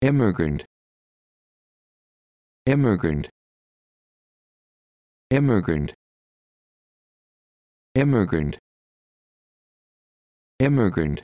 immigrant immigrant immigrant immigrant immigrant